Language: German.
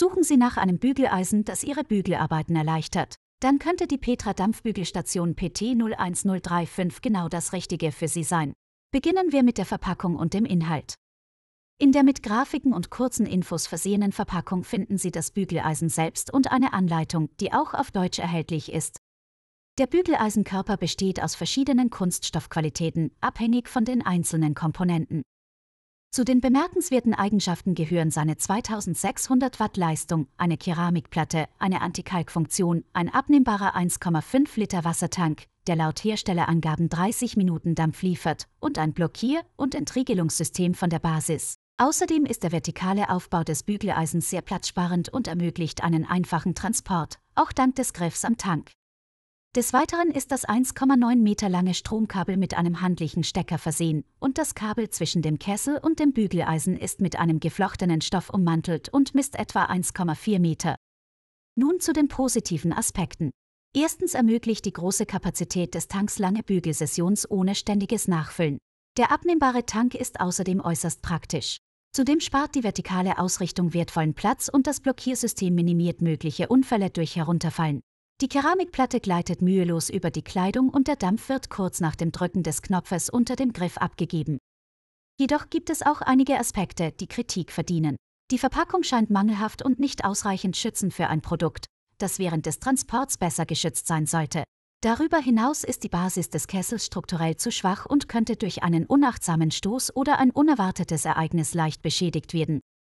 Suchen Sie nach einem Bügeleisen, das Ihre Bügelarbeiten erleichtert. Dann könnte die Petra Dampfbügelstation PT01035 genau das Richtige für Sie sein. Beginnen wir mit der Verpackung und dem Inhalt. In der mit Grafiken und kurzen Infos versehenen Verpackung finden Sie das Bügeleisen selbst und eine Anleitung, die auch auf Deutsch erhältlich ist. Der Bügeleisenkörper besteht aus verschiedenen Kunststoffqualitäten, abhängig von den einzelnen Komponenten. Zu den bemerkenswerten Eigenschaften gehören seine 2600 Watt Leistung, eine Keramikplatte, eine Antikalkfunktion, ein abnehmbarer 1,5 Liter Wassertank, der laut Herstellerangaben 30 Minuten Dampf liefert, und ein Blockier- und Entriegelungssystem von der Basis. Außerdem ist der vertikale Aufbau des Bügeleisens sehr platzsparend und ermöglicht einen einfachen Transport, auch dank des Griffs am Tank. Des Weiteren ist das 1,9 Meter lange Stromkabel mit einem handlichen Stecker versehen und das Kabel zwischen dem Kessel und dem Bügeleisen ist mit einem geflochtenen Stoff ummantelt und misst etwa 1,4 Meter. Nun zu den positiven Aspekten. Erstens ermöglicht die große Kapazität des Tanks lange Bügelsessions ohne ständiges Nachfüllen. Der abnehmbare Tank ist außerdem äußerst praktisch. Zudem spart die vertikale Ausrichtung wertvollen Platz und das Blockiersystem minimiert mögliche Unfälle durch Herunterfallen. Die Keramikplatte gleitet mühelos über die Kleidung und der Dampf wird kurz nach dem Drücken des Knopfes unter dem Griff abgegeben. Jedoch gibt es auch einige Aspekte, die Kritik verdienen. Die Verpackung scheint mangelhaft und nicht ausreichend schützend für ein Produkt, das während des Transports besser geschützt sein sollte. Darüber hinaus ist die Basis des Kessels strukturell zu schwach und könnte durch einen unachtsamen Stoß oder ein unerwartetes Ereignis leicht beschädigt werden.